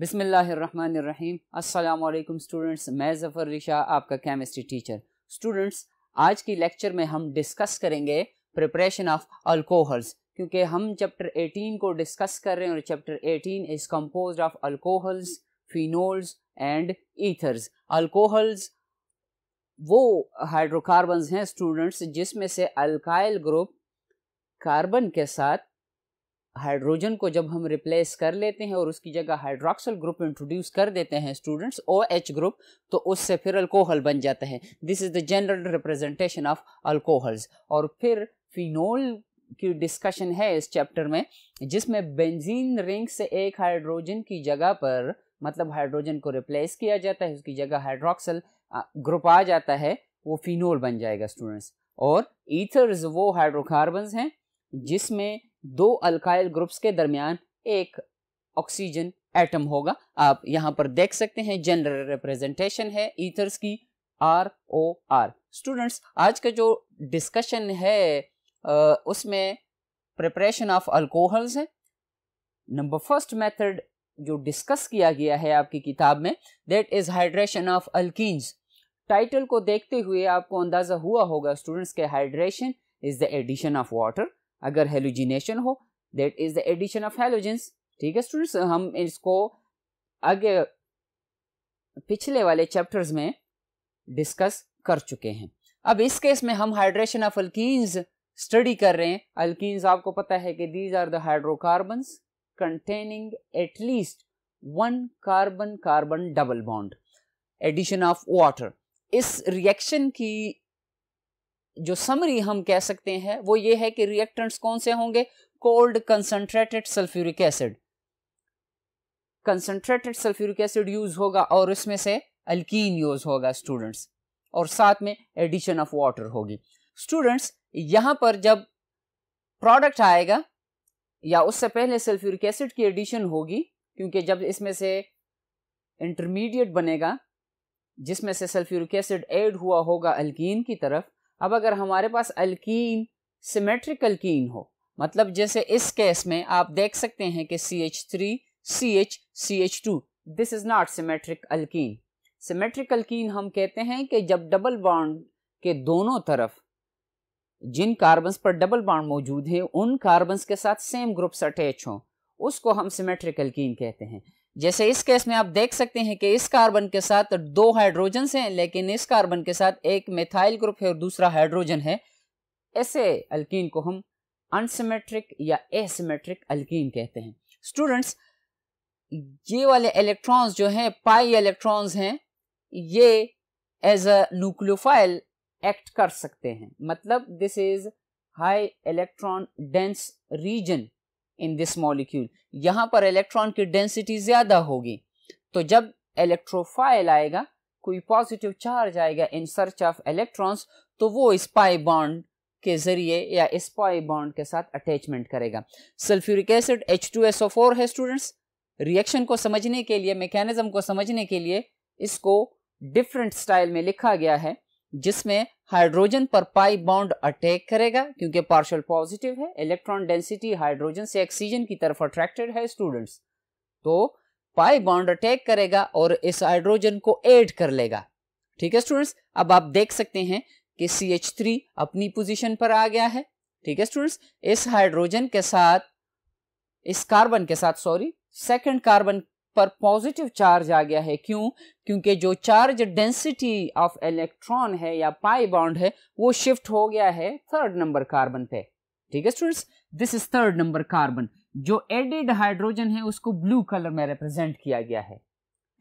बिसमीम अल्लाम स्टूडेंट्स मैं ज़फ़र रिशा आपका केमिस्ट्री टीचर स्टूडेंट्स आज की लेक्चर में हम डिस्कस करेंगे प्रिपरेशन ऑफ अल्कोहल्स क्योंकि हम चैप्टर 18 को डिस्कस कर रहे हैं और chapter 18 is composed of alcohols phenols and ethers alcohols वो हाइड्रोकार्बन हैं स्टूडेंट्स जिसमें से अल्काइल ग्रुप कार्बन के साथ हाइड्रोजन को जब हम रिप्लेस कर लेते हैं और उसकी जगह हाइड्रोक्सल ग्रुप इंट्रोड्यूस कर देते हैं स्टूडेंट्स ओ एच ग्रुप तो उससे फिर अल्कोहल बन जाता है this is the general representation of alcohols और फिर फिनोल की डिस्कशन है इस चैप्टर में जिसमें बेंजीन रिंग से एक हाइड्रोजन की जगह पर मतलब हाइड्रोजन को रिप्लेस किया जाता है उसकी जगह हाइड्रोक्सल ग्रुप आ जाता है वो फिनोल बन जाएगा स्टूडेंट्स और ईथर्स वो हाइड्रोकार्बन्स हैं जिसमें दो अल्काइल ग्रुप्स के दरमियान एक ऑक्सीजन एटम होगा आप यहाँ पर देख सकते हैं जनरल रिप्रेजेंटेशन है ईथर्स की आर ओ आर स्टूडेंट्स आज का जो डिस्कशन है उसमें प्रिपरेशन ऑफ अल्कोहल्स है नंबर फर्स्ट मेथड जो डिस्कस किया गया है आपकी किताब में that is hydration of alkenes title को देखते हुए आपको अंदाज़ा हुआ होगा स्टूडेंट्स के hydration is the addition of water अगर हेलोजिनेशन हो that is the addition of halogens ठीक है स्टूडेंट्स हम इसको आगे पिछले वाले चैप्टर्स में डिस्कस कर चुके हैं अब इस केस में हम हाइड्रेशन ऑफ अल्किन्स स्टडी कर रहे हैं अल्किन्स आपको पता है कि these are the hydrocarbon containing at least one carbon carbon double bond addition of water इस रिएक्शन की जो समरी हम कह सकते हैं वो ये है कि रिएक्टेंट्स कौन से होंगे cold concentrated sulphuric acid concentrated sulphuric acid use होगा और इसमें से अल्किन यूज होगा स्टूडेंट्स और साथ में एडिशन ऑफ वाटर होगी स्टूडेंट्स यहां पर जब प्रोडक्ट आएगा या उससे पहले सल्फ्यूरिक एसिड की एडिशन होगी क्योंकि जब इसमें से इंटरमीडिएट बनेगा जिसमें से सल्फ्यूरिक एसिड ऐड हुआ होगा अल्कीन की तरफ अब अगर हमारे पास अल्कीन सिमेट्रिक अल्कीन हो मतलब जैसे इस केस में आप देख सकते हैं कि C H three C H C H two this is not symmetric alkene symmetric alkene हम कहते हैं कि जब डबल बॉन्ड के दोनों तरफ जिन कार्बन्स पर डबल बॉन्ड मौजूद है उन कार्बन्स के साथ सेम ग्रुप्स अटैच हों उसको हम सिमेट्रिक अल्कीन कहते हैं जैसे इस केस में आप देख सकते हैं कि इस कार्बन के साथ दो हाइड्रोजन हैं लेकिन इस कार्बन के साथ एक मिथाइल ग्रुप है और दूसरा हाइड्रोजन है ऐसे अल्कीन को हम अनसीमेट्रिक या एसीमेट्रिक अल्किन कहते हैं स्टूडेंट्स ये वाले इलेक्ट्रॉन्स जो हैं पाई इलेक्ट्रॉन्स हैं ये एज अ न्यूक्लियोफाइल एक्ट कर सकते हैं मतलब this is high electron dense region in this molecule यहाँ पर इलेक्ट्रॉन की डेंसिटी ज़्यादा होगी तो जब इलेक्ट्रोफाइल आएगा कोई पॉजिटिव चार्ज आएगा इन सर्च ऑफ इलेक्ट्रॉन्स तो वो स्पाई बॉन्ड के जरिए या स्पाई बॉन्ड के साथ अटैचमेंट करेगा sulphuric acid H two S O four है स्टूडेंट्स रिएक्शन को समझने के लिए मैकेनिज्म को समझने के लिए इसको डिफरेंट स्टाइल में लिखा गया है जिसमें हाइड्रोजन पर पाई बाउंड अटैक करेगा क्योंकि पार्शल पॉजिटिव है इलेक्ट्रॉन डेंसिटी हाइड्रोजन से ऑक्सीजन की तरफ अट्रैक्टेड है स्टूडेंट्स तो पाई बाउंड अटैक करेगा और इस हाइड्रोजन को एड कर लेगा ठीक है स्टूडेंट्स अब आप देख सकते हैं कि सी एच थ्री अपनी पोजिशन पर आ गया है ठीक है स्टूडेंट्स इस हाइड्रोजन के साथ इस कार्बन के साथ सॉरी सेकेंड कार्बन पर पॉजिटिव चार्ज आ गया है क्यों क्योंकि जो चार्ज डेंसिटी ऑफ इलेक्ट्रॉन है या पाई बॉन्ड है वो शिफ्ट हो गया है थर्ड नंबर कार्बन पे ठीक है students this is third number carbon जो एडेड हाइड्रोजन है उसको ब्लू कलर में रिप्रेजेंट किया गया है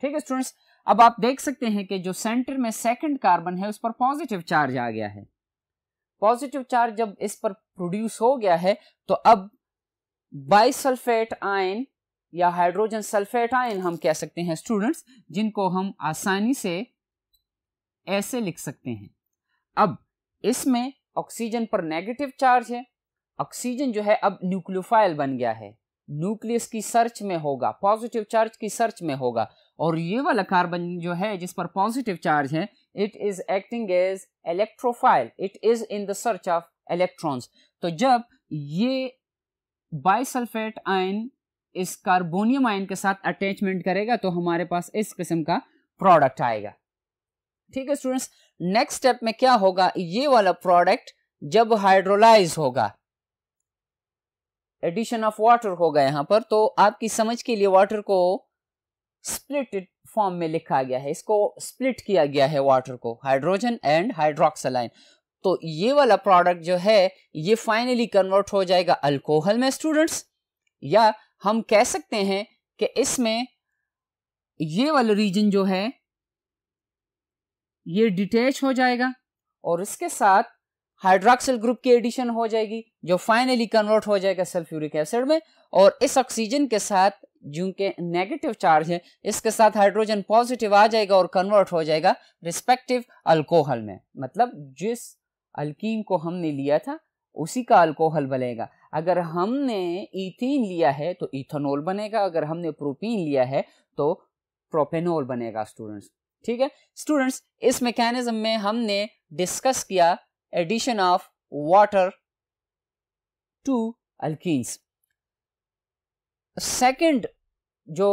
ठीक है स्टूडेंट्स अब आप देख सकते हैं कि जो सेंटर में सेकेंड कार्बन है उस पर पॉजिटिव चार्ज आ गया है पॉजिटिव चार्ज जब इस पर प्रोड्यूस हो गया है तो अब बाइसल्फेट आयन या हाइड्रोजन सल्फेट आयन हम कह सकते हैं स्टूडेंट्स जिनको हम आसानी से ऐसे लिख सकते हैं अब इसमें ऑक्सीजन पर नेगेटिव चार्ज है ऑक्सीजन जो है अब न्यूक्लियोफाइल बन गया है न्यूक्लियस की सर्च में होगा पॉजिटिव चार्ज की सर्च में होगा और ये वाला कार्बन जो है जिस पर पॉजिटिव चार्ज है it is acting as electrophile it is in the search of electrons तो जब ये बाइसल्फेट आयन इस कार्बोनियम आयन के साथ अटैचमेंट करेगा तो हमारे पास इस किस्म का प्रोडक्ट आएगा ठीक है स्टूडेंट्स नेक्स्ट स्टेप में क्या होगा ये वाला प्रोडक्ट जब हाइड्रोलाइज होगा एडिशन ऑफ वाटर होगा यहां पर तो आपकी समझ के लिए वाटर को स्प्लिट फॉर्म में लिखा गया है इसको स्प्लिट किया गया है वाटर को हाइड्रोजन एंड हाइड्रोक्सलाइन तो ये वाला प्रोडक्ट जो है ये फाइनली कन्वर्ट हो जाएगा अल्कोहल में स्टूडेंट्स या हम कह सकते हैं कि इसमें ये वाला रीजन जो है ये डिटेच हो जाएगा और इसके साथ हाइड्रोक्सिल ग्रुप की एडिशन हो जाएगी जो फाइनली कन्वर्ट हो जाएगा सल्फ्यूरिक एसिड में और इस ऑक्सीजन के साथ जो कि नेगेटिव चार्ज है इसके साथ हाइड्रोजन पॉजिटिव आ जाएगा और कन्वर्ट हो जाएगा रिस्पेक्टिव अल्कोहल में मतलब जिस अल्कीन को हमने लिया था उसी का अल्कोहल बनेगा अगर हमने इथिन लिया है तो इथेनॉल बनेगा अगर हमने प्रोपीन लिया है तो प्रोपेनॉल बनेगा स्टूडेंट्स ठीक है स्टूडेंट्स इस मैकेनिज्म में हमने डिस्कस किया addition of water to alkenes second जो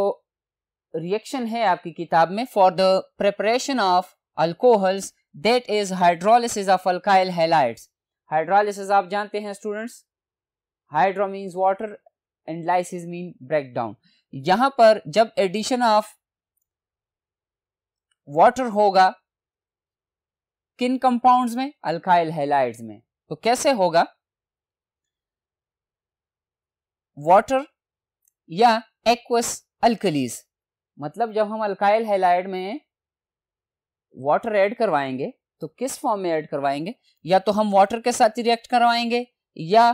रिएक्शन है आपकी किताब में for the preparation of alcohols that is hydrolysis of alkyl halides hydrolysis आप जानते हैं students hydro means water and lysis mean down यहां पर जब एडिशन ऑफ वाटर होगा किन कंपाउंड्स में अल्काइल हेलाइड्स में तो कैसे होगा वाटर या एक्वस अल्कलीज मतलब जब हम अल्काइल हेलाइड में वाटर ऐड करवाएंगे तो किस फॉर्म में ऐड करवाएंगे या तो हम वाटर के साथ रिएक्ट करवाएंगे या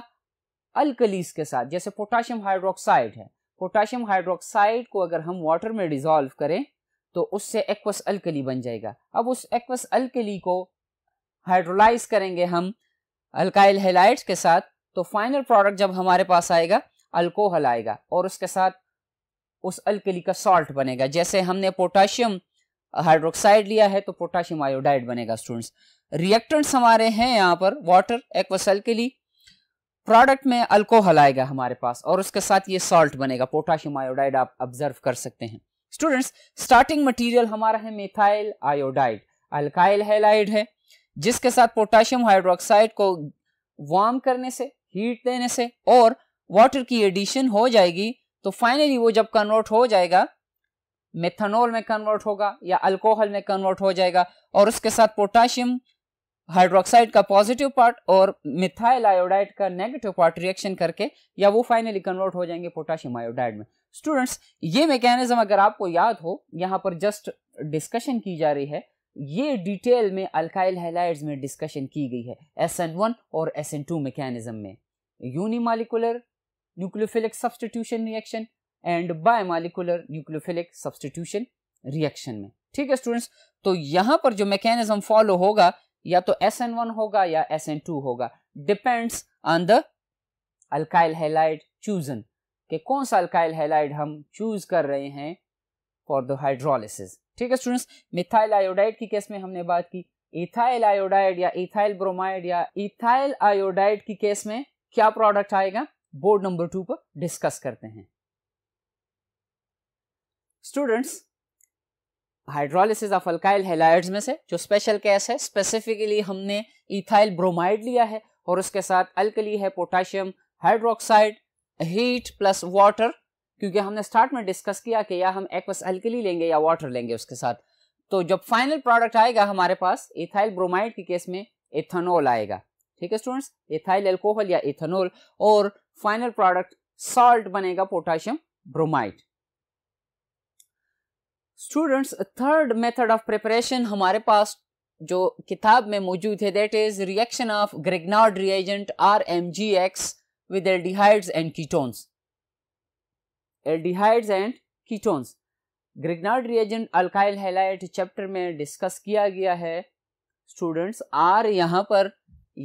अल्कलीस के साथ जैसे पोटाशियम हाइड्रोक्साइड है पोटाशियम हाइड्रोक्साइड को अगर हम वाटर में डिजोल्व करें तो उससे एक्वस अल्कली बन जाएगा अब उस एक्वस अल्कली को हाइड्रोलाइज करेंगे हम अल्काइल हेलाइड्स के साथ तो फाइनल प्रोडक्ट जब हमारे पास आएगा अल्कोहल आएगा और उसके साथ उस अल्कली का सॉल्ट बनेगा जैसे हमने पोटाशियम हाइड्रोक्साइड लिया है तो पोटाशियम आयोडाइड बनेगा स्टूडेंट्स रिएक्टेंट्स हमारे हैं यहाँ पर वाटर एक्वस अल्कली प्रोडक्ट में अल्कोहल आएगा हमारे पास और उसके साथ ये सॉल्ट बनेगा पोटाशियम आयोडाइड आप ऑब्जर्व कर सकते हैं स्टूडेंट्स स्टार्टिंग मटेरियल हमारा है मिथाइल आयोडाइड अल्काइल हेलाइड है जिसके साथ पोटाशियम हाइड्रोक्साइड को वार्म करने से हीट देने से और वाटर की एडिशन हो जाएगी तो फाइनली वो जब कन्वर्ट हो जाएगा मेथनॉल में कन्वर्ट होगा या अल्कोहल में कन्वर्ट हो जाएगा और उसके साथ पोटाशियम हाइड्रोक्साइड का पॉजिटिव पार्ट और मिथाइल आयोडाइड का नेगेटिव पार्ट रिएक्शन करके या वो फाइनली कन्वर्ट हो जाएंगे पोटाशियम आयोडाइड में स्टूडेंट्स ये मैकेनिज्म अगर आपको याद हो यहाँ पर जस्ट डिस्कशन की जा रही है ये डिटेल में अल्काइल हेलाइड्स में डिस्कशन की गई है एस एन वन और एस एन टू मैकेनिज्म में unimolecular nucleophilic substitution reaction and bimolecular nucleophilic substitution reaction में ठीक है स्टूडेंट्स तो यहाँ पर जो मैकेनिज्म फॉलो होगा या तो एस एन वन होगा या एस एन टू होगा depends on the alkyl halide chosen के कौन सा अल्काइल हेलाइड हम चूज कर रहे हैं फॉर द हाइड्रोलिसिस ठीक है स्टूडेंट्स मिथाइल आयोडाइड की केस में हमने बात की इथाइल आयोडाइड या इथाइल ब्रोमाइड या इथाइल आयोडाइड की केस में क्या प्रोडक्ट आएगा बोर्ड नंबर टू पर डिस्कस करते हैं students hydrolysis of alkyl halides में से जो स्पेशल केस है स्पेसिफिकली हमने इथाइल ब्रोमाइड लिया है और उसके साथ अल्कली है potassium hydroxide heat plus water क्योंकि हमने स्टार्ट में डिस्कस किया कि या हम एक्वस अल्कली लेंगे या वाटर लेंगे उसके साथ तो जब फाइनल प्रोडक्ट आएगा हमारे पास इथाइल ब्रोमाइड के केस में इथेनॉल आएगा ठीक है स्टूडेंट्स इथाइल एल्कोहल या इथेनॉल और फाइनल प्रोडक्ट सॉल्ट बनेगा potassium bromide students third method of preparation हमारे पास जो किताब में मौजूद है that is reaction of Grignard reagent R M G X with aldehydes and ketones aldehydes and ketones Grignard reagent alkyl halide chapter में discuss किया गया है स्टूडेंट्स आर यहाँ पर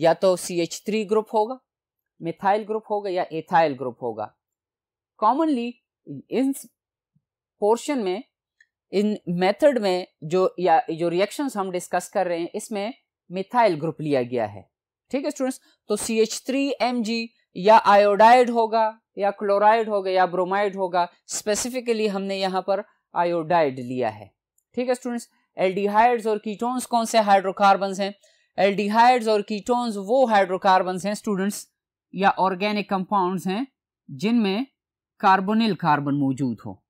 या तो सी एच थ्री ग्रुप होगा मिथाइल ग्रुप होगा या एथाइल ग्रुप होगा कॉमनली इन पोर्शन में इन मेथड में जो या जो रिएक्शंस हम डिस्कस कर रहे हैं इसमें मिथाइल ग्रुप लिया गया है ठीक है स्टूडेंट्स तो C H three M G या आयोडाइड होगा या क्लोराइड होगा या ब्रोमाइड होगा स्पेसिफिकली हमने यहाँ पर आयोडाइड लिया है ठीक है स्टूडेंट्स एल्डिहाइड्स और कीटोन्स कौन से हाइड्रोकार्बन्स हैं एल्डिहाइड्स और कीटोन्स वो हाइड्रोकार्बन्स हैं स्टूडेंट्स या ऑर्गेनिक कंपाउंड्स हैं जिनमें कार्बोनिल कार्बन मौजूद हो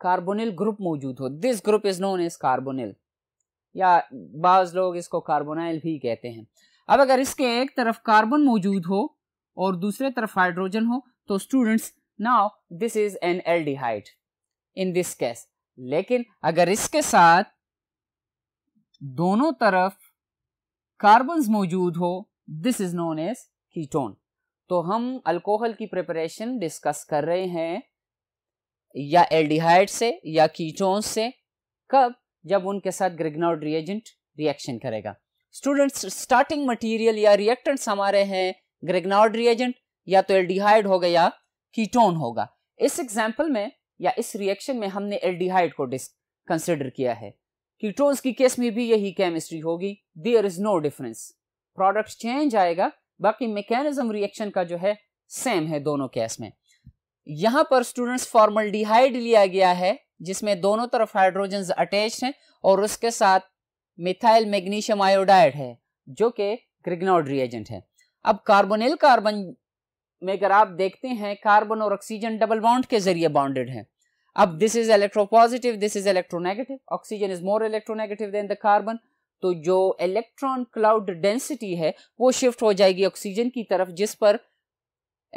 कार्बोनिल ग्रुप मौजूद हो this group is known as carbonyl या बाज लोग इसको कार्बोनाइल भी कहते हैं अब अगर इसके एक तरफ कार्बन मौजूद हो और दूसरे तरफ हाइड्रोजन हो तो students now this is an aldehyde in this case लेकिन अगर इसके साथ दोनों तरफ कार्बन मौजूद हो this is known as ketone तो हम अल्कोहल की प्रिपरेशन डिस्कस कर रहे हैं या एल्डिहाइड से या कीटोन से कब जब उनके साथ ग्रिगनॉड रिएजेंट रिएक्शन करेगा स्टूडेंट्स स्टार्टिंग मटेरियल या रिएक्टेंट्स हमारे हैं ग्रेगनॉड रिएजेंट या तो एल्डिहाइड होगा या कीटोन होगा इस एग्जाम्पल में या इस रिएक्शन में हमने एल्डिहाइड को डिस कंसिडर किया है कीटोन्स की केस में भी यही केमिस्ट्री होगी there is no difference product change आएगा बाकी मैकेनिज्म रिएक्शन का जो है सेम है दोनों केस में यहां पर स्टूडेंट्स फॉर्मल डिहाइड लिया गया है जिसमें दोनों तरफ हाइड्रोजन अटैच हैं और उसके साथ मिथाइल मैग्नीशियम आयोडाइड है जो कि ग्रिग्नोड रिएजेंट है अब कार्बोनिल कार्बन में अगर आप देखते हैं कार्बन और ऑक्सीजन डबल बाउंड के जरिए बाउंडेड है अब this is electropositive this is electronegative oxygen is more electronegative than the carbon तो जो इलेक्ट्रॉन क्लाउड डेंसिटी है वो शिफ्ट हो जाएगी ऑक्सीजन की तरफ जिस पर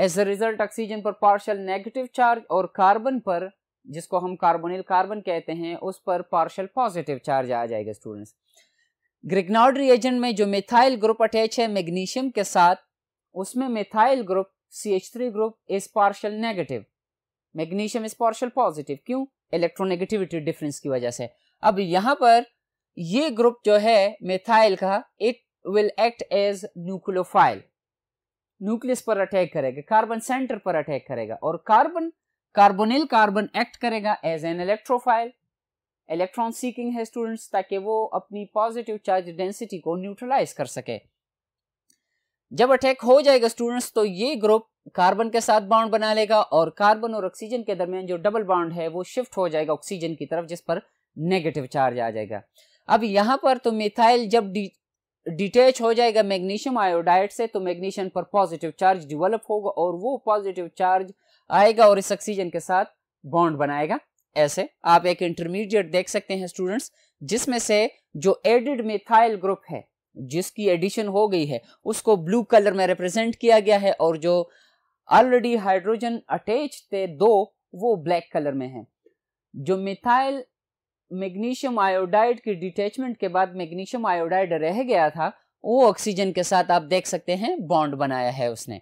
एज अ रिजल्ट ऑक्सीजन पर पार्शल नेगेटिव चार्ज और कार्बन पर जिसको हम कार्बोनिल कार्बन कहते हैं उस पर पार्शल पॉजिटिव चार्ज आ जाएगा स्टूडेंट्स ग्रिगनार्ड रिएजेंट में जो मिथाइल ग्रुप अटैच है मैग्नीशियम के साथ उसमें methyl group C H three group is partial negative magnesium is partial positive क्यों इलेक्ट्रोनेगेटिविटी डिफरेंस की वजह से अब यहाँ पर ये ग्रुप जो है मिथाइल का it will act as nucleophile nucleus पर अटैक करेगा कार्बन सेंटर पर अटैक करेगा और कार्बन कार्बोनिल कार्बन एक्ट करेगा as an electrophile electron seeking है स्टूडेंट्स ताकि वो अपनी पॉजिटिव चार्ज डेंसिटी को न्यूट्रलाइज कर सके जब अटैक हो जाएगा स्टूडेंट्स तो ये ग्रुप कार्बन के साथ बाउंड बना लेगा और कार्बन और ऑक्सीजन के दरमियान जो डबल बाउंड है वो शिफ्ट हो जाएगा ऑक्सीजन की तरफ जिस पर नेगेटिव चार्ज आ जाएगा अब यहाँ पर तो मिथाइल जब डिटैच हो जाएगा मैग्नीशियम आयोडाइड से तो मैग्नीशियम पर पॉजिटिव चार्ज डिवेलप होगा और वो पॉजिटिव चार्ज आएगा और इस ऑक्सीजन के साथ बॉन्ड बनाएगा ऐसे आप एक इंटरमीडिएट देख सकते हैं स्टूडेंट्स जिसमें से जो एडिड मिथाइल ग्रुप है जिसकी एडिशन हो गई है उसको ब्लू कलर में रिप्रेजेंट किया गया है और जो ऑलरेडी हाइड्रोजन अटैच थे दो वो ब्लैक कलर में है जो मिथाइल मैग्नीशियम आयोडाइड की डिटैचमेंट के बाद मैग्नीशियम आयोडाइड रह गया था वो ऑक्सीजन के साथ आप देख सकते हैं बॉन्ड बनाया है उसने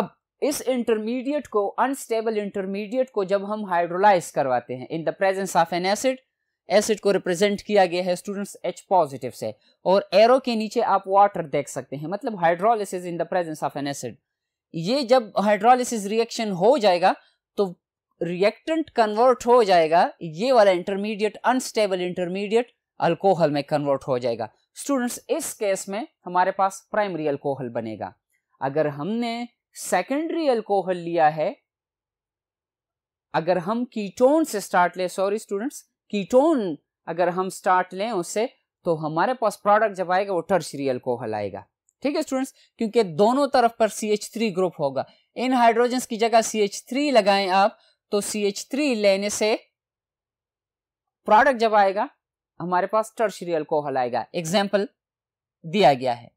अब इस इंटरमीडिएट को अनस्टेबल इंटरमीडिएट को जब हम हाइड्रोलाइज करवाते हैं in the presence of an acid acid को रिप्रेजेंट किया गया है स्टूडेंट्स एच पॉजिटिव से और एरो के नीचे आप वाटर देख सकते हैं मतलब hydrolysis in the presence of an acid ये जब हाइड्रोलिस रिएक्शन हो जाएगा तो रिएक्टेंट कन्वर्ट हो जाएगा ये वाला इंटरमीडिएट अनस्टेबल इंटरमीडिएट अल्कोहल में कन्वर्ट हो जाएगा स्टूडेंट्स इस केस में हमारे पास प्राइमरी अल्कोहल बनेगा अगर हमने सेकेंडरी अल्कोहल लिया है अगर हम कीटोन से स्टार्ट ले सॉरी स्टूडेंट्स कीटोन अगर हम स्टार्ट लें उससे तो हमारे पास प्रोडक्ट जब आएगा वो टर्शरी अल्कोहल आएगा ठीक है स्टूडेंट्स क्योंकि दोनों तरफ पर सी एच थ्री ग्रुप होगा इन हाइड्रोजन की जगह सी एच थ्री लगाएं आप तो सी एच थ्री लेने से प्रोडक्ट जब आएगा हमारे पास टर्शरी अल्कोहल आएगा एग्जाम्पल दिया गया है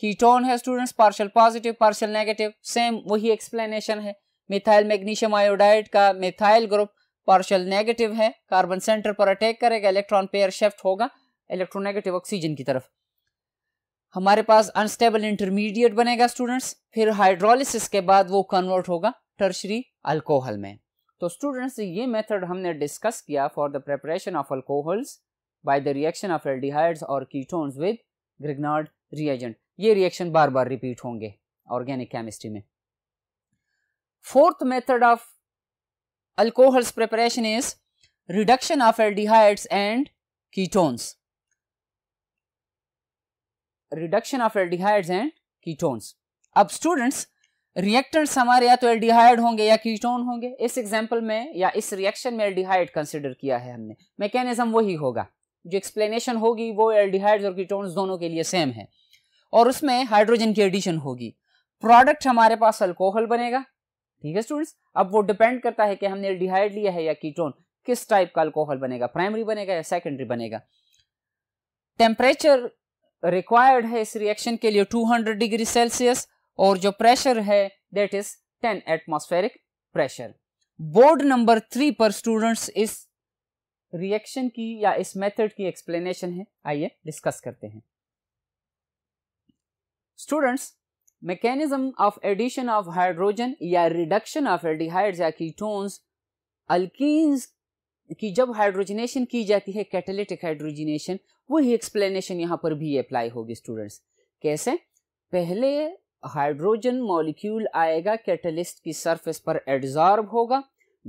कीटोन है students partial positive partial negative same वही एक्सप्लेनेशन है मिथाइल मैग्नीशियम आयोडाइड का मिथाइल ग्रुप पार्शल नेगेटिव है कार्बन सेंटर पर अटैक करेगा इलेक्ट्रॉन पेयर शिफ्ट होगा इलेक्ट्रोनेगेटिव ऑक्सीजन की तरफ हमारे पास अनस्टेबल इंटरमीडिएट बनेगा स्टूडेंट्स फिर हाइड्रोलिसिस के बाद वो कन्वर्ट होगा टर्शरी अल्कोहल में तो स्टूडेंट्स ये मेथड हमने डिस्कस किया for the preparation of alcohols by the reaction of aldehydes और कीटोन्स विद ग्रिगनार्ड रिएजेंट ये रिएक्शन बार बार रिपीट होंगे ऑर्गेनिक केमिस्ट्री में fourth method of alcohols preparation is reduction of aldehydes and ketones reduction of aldehydes and ketones अब students reactants हमारे या तो एल्डिहाइड होंगे या कीटोन होंगे इस एग्जाम्पल में या इस रिएक्शन में एल्डिहाइड कंसिडर किया है हमने मैकेनिज्म वही होगा जो एक्सप्लेनेशन होगी वो एल्डिहाइड्स और कीटोन्स दोनों के लिए सेम है और उसमें हाइड्रोजन की एडिशन होगी प्रोडक्ट हमारे पास अल्कोहल बनेगा ठीक है स्टूडेंट्स अब वो डिपेंड करता है कि हमने एल्डिहाइड लिया है या कीटोन किस टाइप का अल्कोहल बनेगा प्राइमरी बनेगा या सेकेंडरी बनेगा टेम्परेचर रिक्वायर्ड है इस रिएक्शन के लिए 200 डिग्री सेल्सियस और जो प्रेशर है that is 10 atmospheric pressure board number three पर स्टूडेंट्स इस रिएक्शन की या इस मेथड की एक्सप्लेनेशन है आइए डिस्कस करते हैं students mechanism of addition of hydrogen या रिडक्शन ऑफ एल्डिहाइड्स या कीटोन्स अल्किन्स की जब हाइड्रोजनेशन की जाती है कैटेलिटिक हाइड्रोजनेशन वही एक्सप्लेनेशन यहाँ पर भी अप्लाई होगी स्टूडेंट्स कैसे पहले हाइड्रोजन मॉलिक्यूल आएगा कैटलिस्ट की सरफेस पर एड्जॉर्ब होगा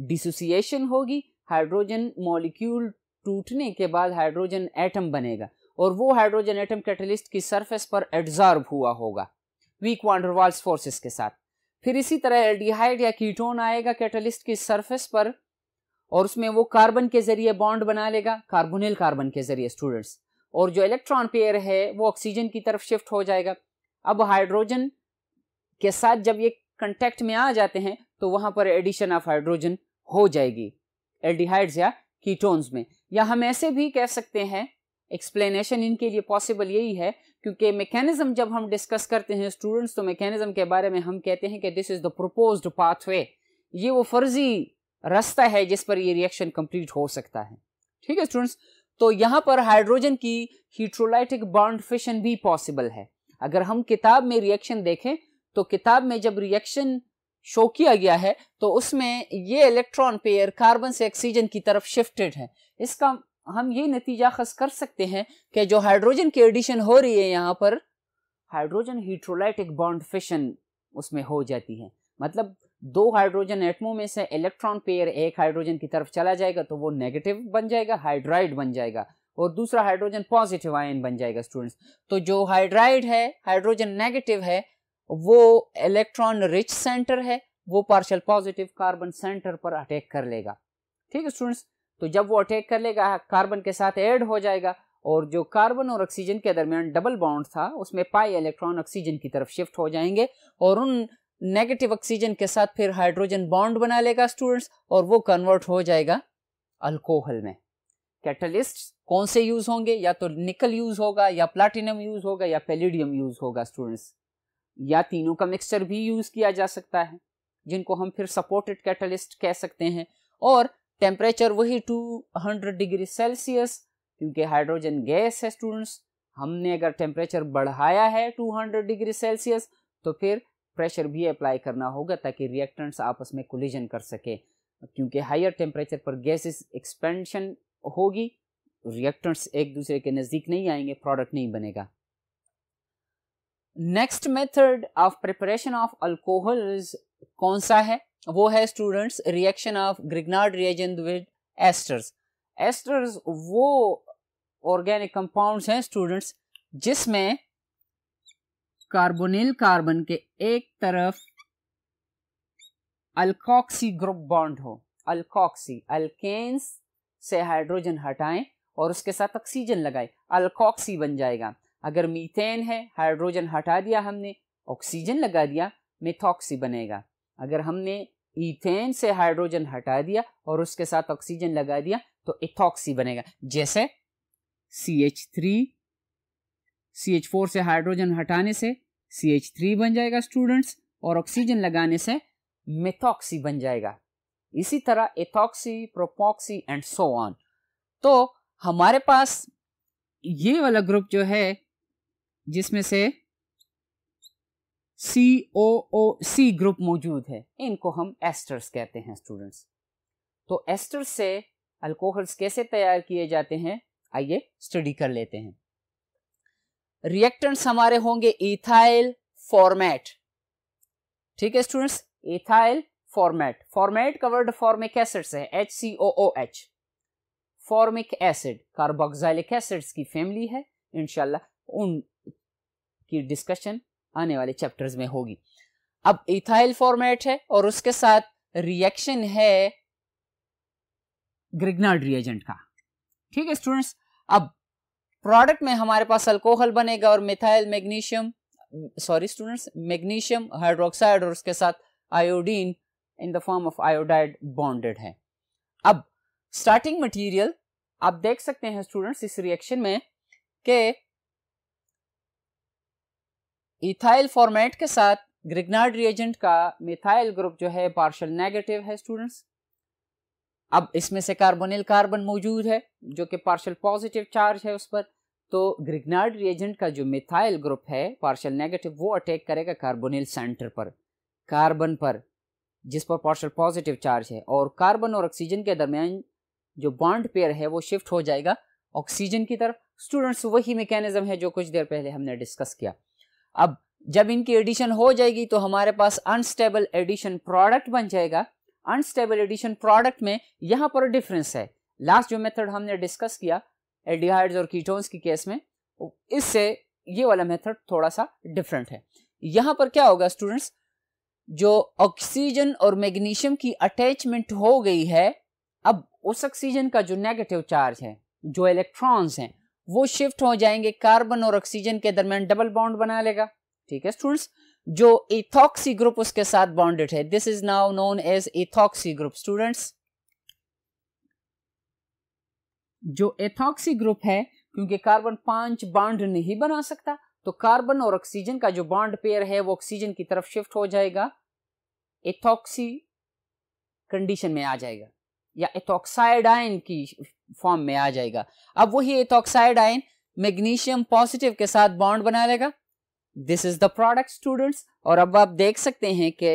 डिसोसिएशन होगी हाइड्रोजन मॉलिक्यूल टूटने के बाद हाइड्रोजन एटम बनेगा और वो हाइड्रोजन एटम कैटलिस्ट की सरफेस पर एड्जॉर्ब हुआ होगा वीक वांडरवाल्स फोर्सेस के साथ फिर इसी तरह एल्डिहाइड या कीटोन आएगा कैटलिस्ट की सरफेस पर और उसमें वो कार्बन के जरिए बॉन्ड बना लेगा कार्बोनिल कार्बन के जरिए स्टूडेंट्स और जो इलेक्ट्रॉन पेयर है वो ऑक्सीजन की तरफ शिफ्ट हो जाएगा अब हाइड्रोजन के साथ जब ये कंटेक्ट में आ जाते हैं तो वहां पर एडिशन ऑफ हाइड्रोजन हो जाएगी एल्डिहाइड्स या कीटोन्स में या हम ऐसे भी कह सकते हैं एक्सप्लेनेशन इनके लिए पॉसिबल यही है क्योंकि मैकेनिज्म जब हम डिस्कस करते हैं स्टूडेंट्स तो मैकेनिज्म के बारे में हम कहते हैं कि this is the proposed pathway ये वो फर्जी रास्ता है जिस पर ये रिएक्शन कंप्लीट हो सकता है ठीक है स्टूडेंट्स तो यहाँ पर हाइड्रोजन की हीट्रोलाइटिक बाउंड फिशन भी पॉसिबल है अगर हम किताब में रिएक्शन देखें तो किताब में जब रिएक्शन शो किया गया है तो उसमें ये इलेक्ट्रॉन पेयर कार्बन से ऑक्सीजन की तरफ शिफ्टेड है इसका हम ये नतीजा खस कर सकते हैं कि जो हाइड्रोजन की एडिशन हो रही है यहाँ पर हाइड्रोजन हीट्रोलाइटिक बॉन्ड फिशन उसमें हो जाती है मतलब दो हाइड्रोजन एटमों में से इलेक्ट्रॉन पेयर एक हाइड्रोजन की तरफ चला जाएगा तो वो नेगेटिव बन जाएगा हाइड्राइड बन जाएगा और दूसरा हाइड्रोजन पॉजिटिव आयन बन जाएगा स्टूडेंट्स तो जो हाइड्राइड है हाइड्रोजन नेगेटिव है वो इलेक्ट्रॉन रिच सेंटर है वो पार्शल पॉजिटिव कार्बन सेंटर पर अटैक कर लेगा ठीक है स्टूडेंट्स तो जब वो अटैक कर लेगा कार्बन के साथ ऐड हो जाएगा और जो कार्बन और ऑक्सीजन के दरमियान डबल बाउंड था उसमें पाई इलेक्ट्रॉन ऑक्सीजन की तरफ शिफ्ट हो जाएंगे और उन नेगेटिव ऑक्सीजन के साथ फिर हाइड्रोजन बॉन्ड बना लेगा स्टूडेंट्स और वो कन्वर्ट हो जाएगा अल्कोहल में कैटलिस्ट कौन से यूज होंगे या तो निकल यूज होगा या प्लाटिनम यूज होगा या पेलिडियम यूज होगा स्टूडेंट्स या तीनों का मिक्सचर भी यूज किया जा सकता है जिनको हम फिर सपोर्टेड कैटलिस्ट कह सकते हैं और टेम्परेचर वही टू हंड्रेड डिग्री सेल्सियस क्योंकि हाइड्रोजन गैस है स्टूडेंट्स हमने अगर टेम्परेचर बढ़ाया है टू हंड्रेड डिग्री सेल्सियस तो फिर प्रेशर भी अप्लाई करना होगा ताकि रिएक्टेंट्स आपस में कोलिजन कर सके क्योंकि हायर टेम्परेचर पर गैसेस एक्सपेंशन होगी रिएक्टेंट्स एक दूसरे के नज़दीक नहीं आएंगे प्रोडक्ट नहीं बनेगा next method of preparation of alcohol कौन सा है वो है students reaction of Grignard reagent with esters esters वो ऑर्गेनिक कंपाउंड्स हैं स्टूडेंट्स जिसमें कार्बोनिल कार्बन के एक तरफ अल्कोक्सी ग्रुप बॉन्ड हो अल्कोक्सी अल्केन्स से हाइड्रोजन हटाएं और उसके साथ ऑक्सीजन लगाएं अल्कोक्सी बन जाएगा अगर मीथेन है हाइड्रोजन हटा दिया हमने ऑक्सीजन लगा दिया मिथॉक्सी बनेगा अगर हमने ईथेन से हाइड्रोजन हटा दिया और उसके साथ ऑक्सीजन लगा दिया तो इथॉक्सी बनेगा जैसे C H three C H four से हाइड्रोजन हटाने से सी एच थ्री बन जाएगा स्टूडेंट्स और ऑक्सीजन लगाने से मिथॉक्सी बन जाएगा इसी तरह ethoxy propoxy and so on तो हमारे पास ये वाला ग्रुप जो है जिसमें से सी ओ ओ सी ग्रुप मौजूद है इनको हम एस्टर्स कहते हैं स्टूडेंट्स तो एस्टर्स से अल्कोहल्स कैसे तैयार किए जाते हैं आइए स्टडी कर लेते हैं रिएक्टेंट्स हमारे होंगे इथाइल फॉर्मेट ठीक है students ethyl formate formate covered formic acid से H C O O H formic acid carboxylic acids की फैमिली है इनशाला उन की डिस्कशन आने वाले चैप्टर्स में होगी अब इथाइल फॉर्मेट है और उसके साथ रिएक्शन है ग्रिग्नाल्ड रिएजेंट का ठीक है स्टूडेंट्स अब प्रोडक्ट में हमारे पास अल्कोहल बनेगा और methyl magnesium sorry students magnesium hydroxide और उसके साथ iodine in the form of iodide bonded है अब स्टार्टिंग मटेरियल आप देख सकते हैं स्टूडेंट्स इस रिएक्शन में के इथाइल फॉर्मेट के साथ ग्रिग्नार्ड रिएजेंट का मिथाइल ग्रुप जो है पार्शल नेगेटिव है स्टूडेंट्स अब इसमें से कार्बोनिल कार्बन मौजूद है जो कि पार्शल पॉजिटिव चार्ज है उस पर तो ग्रिग्नार्ड रिएजेंट का जो मिथाइल ग्रुप है पार्शल नेगेटिव वो अटैक करेगा कार्बोनिल सेंटर पर कार्बन पर जिस पर पार्शल पॉजिटिव चार्ज है और कार्बन और ऑक्सीजन के दरमियान जो बॉन्ड पेयर है वो शिफ्ट हो जाएगा ऑक्सीजन की तरफ स्टूडेंट्स वही मैकेनिज्म है जो कुछ देर पहले हमने डिस्कस किया अब जब इनकी एडिशन हो जाएगी तो हमारे पास अनस्टेबल एडिशन प्रोडक्ट बन जाएगा अनस्टेबल एडिशन प्रोडक्ट में यहाँ पर डिफरेंस है लास्ट जो मेथड हमने डिस्कस किया एल्डिहाइड्स और कीटोन्स की केस में इससे ये वाला मेथड थोड़ा सा डिफरेंट है यहाँ पर क्या होगा स्टूडेंट्स जो ऑक्सीजन और मैग्नीशियम की अटैचमेंट हो गई है अब उस ऑक्सीजन का जो नेगेटिव चार्ज है जो इलेक्ट्रॉन्स हैं वो शिफ्ट हो जाएंगे कार्बन और ऑक्सीजन के दरमियान डबल बॉन्ड बना लेगा ठीक है स्टूडेंट्स जो इथॉक्सी ग्रुप उसके साथ बॉन्डेड है this is now known as ethoxy group students जो एथॉक्सी ग्रुप है क्योंकि कार्बन पांच बॉन्ड नहीं बना सकता तो कार्बन और ऑक्सीजन का जो बॉन्ड पेयर है वो ऑक्सीजन की तरफ शिफ्ट हो जाएगा एथॉक्सी कंडीशन में आ जाएगा या एथॉक्साइडाइन की फॉर्म में आ जाएगा अब वही एथॉक्साइड आयन मैग्नीशियम पॉजिटिव के साथ बॉन्ड बना लेगा this is the product students और अब आप देख सकते हैं कि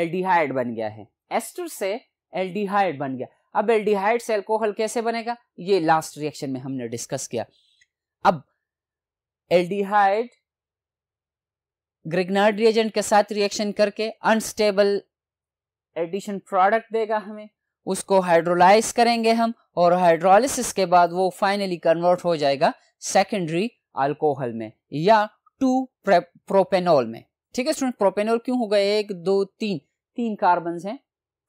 एल्डिहाइड बन गया है एस्टर से एल्डिहाइड बन गया अब एल्डिहाइड से एल्कोहल कैसे बनेगा ये लास्ट रिएक्शन में हमने डिस्कस किया अब एल्डिहाइड ग्रिगनार्ड रिएजेंट के साथ रिएक्शन करके अनस्टेबल एडिशन प्रोडक्ट देगा हमें उसको हाइड्रोलाइज करेंगे हम और हाइड्रोलिसिस के बाद वो फाइनली कन्वर्ट हो जाएगा सेकेंडरी अल्कोहल में या टू प्रोपेनॉल में ठीक है स्टूडेंट प्रोपेनॉल क्यों होगा एक दो तीन तीन कार्बन हैं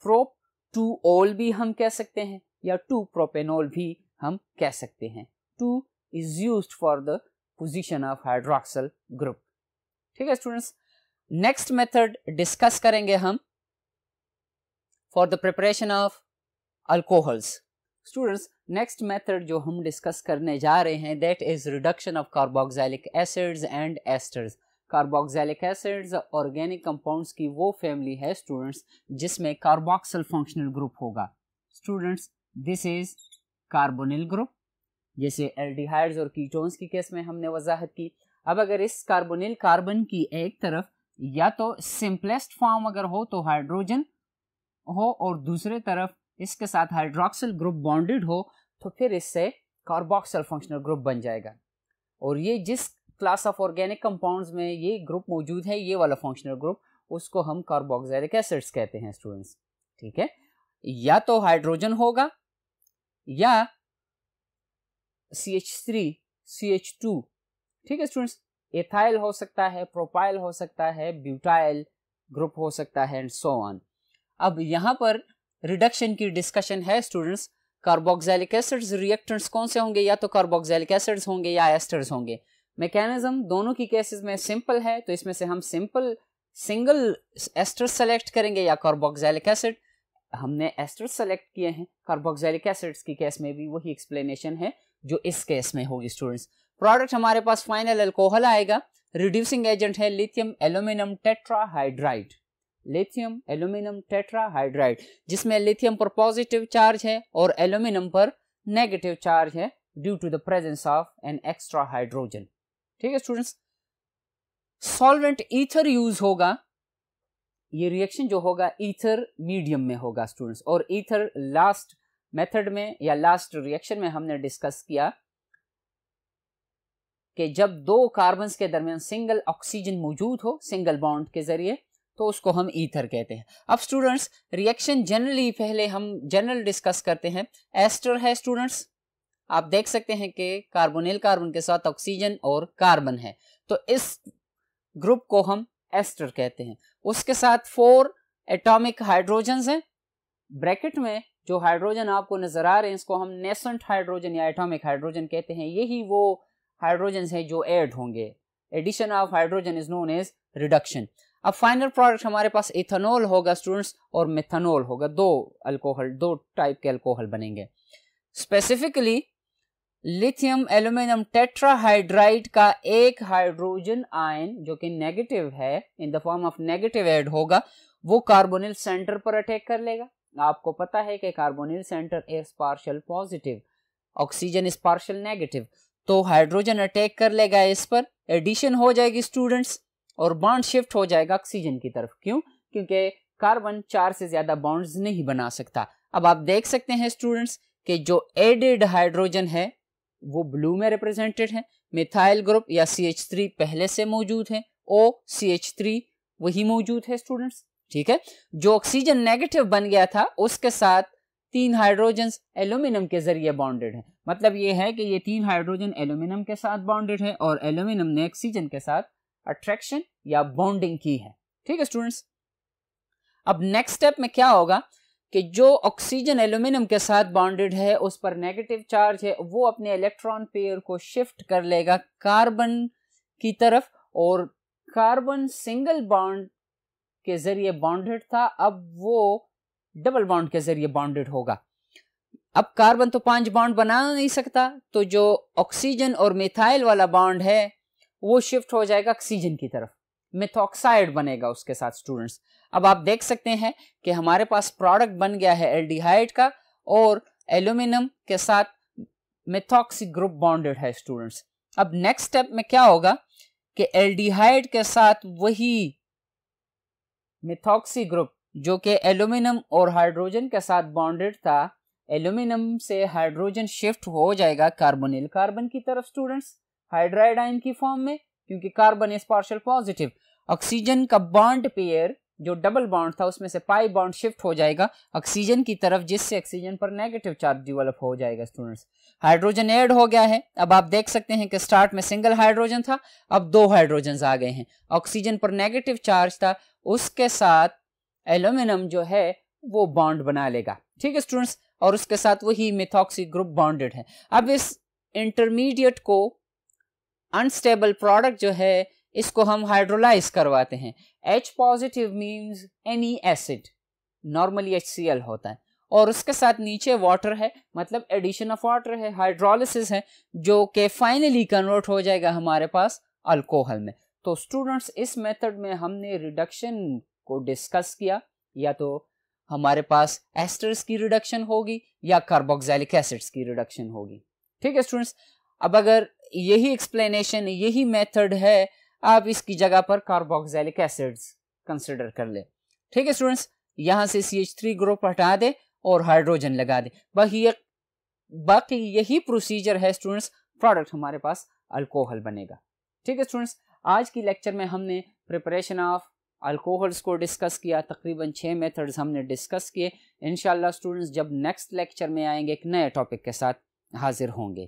प्रोप टू ओल भी हम कह सकते हैं या टू प्रोपेनॉल भी हम कह सकते हैं two is use for the position of hydroxyl group ठीक है स्टूडेंट्स नेक्स्ट मेथड डिस्कस करेंगे हम for the preparation of alcohols students next method जो हम डिस्कस करने जा रहे हैं that is reduction of carboxylic acids and esters carboxylic acids organic compounds की वो फैमिली है स्टूडेंट्स जिसमें कार्बोक्सिल फंक्शनल ग्रुप होगा students this is carbonyl group जैसे एल्डिहाइड्स और कीटोन्स की केस में हमने वजाहत की अब अगर इस कार्बोनिल कार्बन की एक तरफ या तो सिंपलेस्ट फॉर्म अगर हो तो हाइड्रोजन हो और दूसरे तरफ इसके साथ हाइड्रोक्सिल ग्रुप बॉन्डेड हो तो फिर इससे कार्बोक्सल फंक्शनल ग्रुप बन जाएगा और ये जिस क्लास ऑफ ऑर्गेनिक कंपाउंड्स में ये ग्रुप मौजूद है ये वाला फंक्शनल ग्रुप उसको हम कार्बोक्सिलिक एसिड्स कहते हैं स्टूडेंट्स ठीक है या तो हाइड्रोजन होगा या C H three C H two ठीक है स्टूडेंट्स एथाइल हो सकता है प्रोपाइल हो सकता है ब्यूटाइल ग्रुप हो सकता है एंड सो ऑन अब यहाँ पर रिडक्शन की डिस्कशन है स्टूडेंट्स कार्बोक्सैलिक एसिड्स रिएक्टेंट्स कौन से होंगे या तो कार्बोक्सैलिक एसिड्स होंगे या एस्टर्स होंगे मैकेनिज्म दोनों की केसेस में सिंपल है तो इसमें से हम सिंपल सिंगल एस्टर सेलेक्ट करेंगे या कार्बोक्सैलिक एसिड हमने एस्टर सेलेक्ट किए हैं कार्बोक्सैलिक एसिड्स की केस में भी वही एक्सप्लेनेशन है जो इस केस में होगी स्टूडेंट्स प्रोडक्ट हमारे पास फाइनल एल्कोहल आएगा रिड्यूसिंग एजेंट है lithium aluminium tetrahydride lithium aluminium tetrahydride जिसमें लिथियम पर पॉजिटिव चार्ज है और एल्यूमिनियम पर नेगेटिव चार्ज है due to the presence of an extra hydrogen ठीक है स्टूडेंट्स सॉल्वेंट ईथर यूज होगा ये रिएक्शन जो होगा ईथर मीडियम में होगा स्टूडेंट्स और ईथर लास्ट मेथड में या लास्ट रिएक्शन में हमने डिस्कस किया कि जब दो कार्बन के दरमियान सिंगल ऑक्सीजन मौजूद हो सिंगल बॉन्ड के जरिए तो उसको हम ईथर कहते हैं अब स्टूडेंट्स रिएक्शन जनरली पहले हम जनरल डिस्कस करते हैं एस्टर है स्टूडेंट्स आप देख सकते हैं कि कार्बोनिल कार्बन के साथ ऑक्सीजन और कार्बन है तो इस ग्रुप को हम एस्टर कहते हैं उसके साथ फोर एटॉमिक हाइड्रोजन हैं ब्रैकेट में जो हाइड्रोजन आपको नजर आ रहे हैं इसको हम नेसेंट हाइड्रोजन या एटॉमिक हाइड्रोजन कहते हैं यही वो हाइड्रोजन हैं जो ऐड होंगे addition of hydrogen is known as reduction अब फाइनल प्रोडक्ट हमारे पास इथेनॉल होगा स्टूडेंट्स और मेथनॉल होगा दो अल्कोहल दो टाइप के अल्कोहल बनेंगे स्पेसिफिकली लिथियम एल्यूमिनियम टेट्राहाइड्राइड का एक हाइड्रोजन आयन जो कि नेगेटिव है in the form of negative add होगा वो कार्बोनिल सेंटर पर अटैक कर लेगा आपको पता है कि carbonyl centre is partial positive oxygen is partial negative तो हाइड्रोजन अटैक कर लेगा इस पर एडिशन हो जाएगी स्टूडेंट्स और बॉन्ड शिफ्ट हो जाएगा ऑक्सीजन की तरफ क्यों क्योंकि कार्बन चार से ज्यादा बॉन्ड्स नहीं बना सकता अब आप देख सकते हैं स्टूडेंट्स कि जो एडेड हाइड्रोजन है वो ब्लू में रिप्रेजेंटेड है मिथाइल ग्रुप या सी थ्री पहले से मौजूद है ओ सी एच थ्री वही मौजूद है स्टूडेंट्स ठीक है जो ऑक्सीजन नेगेटिव बन गया था उसके साथ तीन हाइड्रोजन एल्यूमिनियम के जरिए बॉन्डेड है मतलब ये है कि ये तीन हाइड्रोजन एल्यूमिनियम के साथ बॉन्डेड है और एल्यूमिनियम ने ऑक्सीजन के साथ अट्रैक्शन या बॉन्डिंग की है ठीक है स्टूडेंट्स अब नेक्स्ट स्टेप में क्या होगा कि जो ऑक्सीजन एल्यूमिनियम के साथ बॉन्डेड है उस पर नेगेटिव चार्ज है वो अपने इलेक्ट्रॉन पेयर को शिफ्ट कर लेगा कार्बन की तरफ और कार्बन सिंगल बॉन्ड के जरिए बॉन्डेड था अब वो डबल बॉन्ड के जरिए बॉन्डेड होगा अब कार्बन तो पांच बॉन्ड बना नहीं सकता तो जो ऑक्सीजन और मिथाइल वाला बॉन्ड है वो शिफ्ट हो जाएगा ऑक्सीजन की तरफ मिथॉक्साइड बनेगा उसके साथ स्टूडेंट्स अब आप देख सकते हैं कि हमारे पास प्रोडक्ट बन गया है एल्डिहाइड का और एल्यूमिनियम के साथ मिथॉक्सी ग्रुप बॉन्डेड है स्टूडेंट्स अब नेक्स्ट स्टेप में क्या होगा कि एल्डिहाइड के साथ वही मिथॉक्सी ग्रुप जो कि एल्यूमिनियम और हाइड्रोजन के साथ बॉन्डेड था एल्यूमिनियम से हाइड्रोजन शिफ्ट हो जाएगा कार्बोनिल कार्बन की तरफ स्टूडेंट्स हाइड्राइड आइन की फॉर्म में क्योंकि carbon is partial positive oxygen का बॉन्ड पेयर जो डबल बॉन्ड था उसमें से पाई बॉन्ड शिफ्ट हो जाएगा ऑक्सीजन की तरफ जिससे ऑक्सीजन पर नेगेटिव चार्ज डिवेलप हो जाएगा स्टूडेंट्स हाइड्रोजन ऐड हो गया है अब आप देख सकते हैं कि स्टार्ट में सिंगल हाइड्रोजन था अब दो हाइड्रोजन आ गए हैं ऑक्सीजन पर नेगेटिव चार्ज था उसके साथ एल्यूमिनियम जो है वो बॉन्ड बना लेगा ठीक है स्टूडेंट्स और उसके साथ वही मिथॉक्सी ग्रुप बॉन्डेड है अब इस इंटरमीडिएट को अनस्टेबल प्रोडक्ट जो है इसको हम हाइड्रोलाइज करवाते हैं H positive means any acid normally H C L होता है और उसके साथ नीचे वाटर है मतलब एडिशन ऑफ वाटर है हाइड्रोलिसिस है जो कि फाइनली कन्वर्ट हो जाएगा हमारे पास अल्कोहल में तो स्टूडेंट्स इस मेथड में हमने रिडक्शन को डिस्कस किया या तो हमारे पास एस्टर्स की रिडक्शन होगी या कार्बोक्साइलिक एसिड्स की रिडक्शन होगी ठीक है स्टूडेंट्स अब अगर यही एक्सप्लेनेशन यही मेथड है आप इसकी जगह पर कार्बोक्सिलिक एसिड्स कंसिडर कर ले ठीक है स्टूडेंट्स यहां से सी एच थ्री ग्रुप हटा दे और हाइड्रोजन लगा दे बाकी बाकी यही प्रोसीजर है स्टूडेंट्स प्रोडक्ट हमारे पास अल्कोहल बनेगा ठीक है स्टूडेंट्स आज की लेक्चर में हमने प्रिपरेशन ऑफ अल्कोहल्स को डिस्कस किया तकरीबन छः मेथड्स हमने डिस्कस किए इन स्टूडेंट्स जब नेक्स्ट लेक्चर में आएंगे एक नए टॉपिक के साथ हाजिर होंगे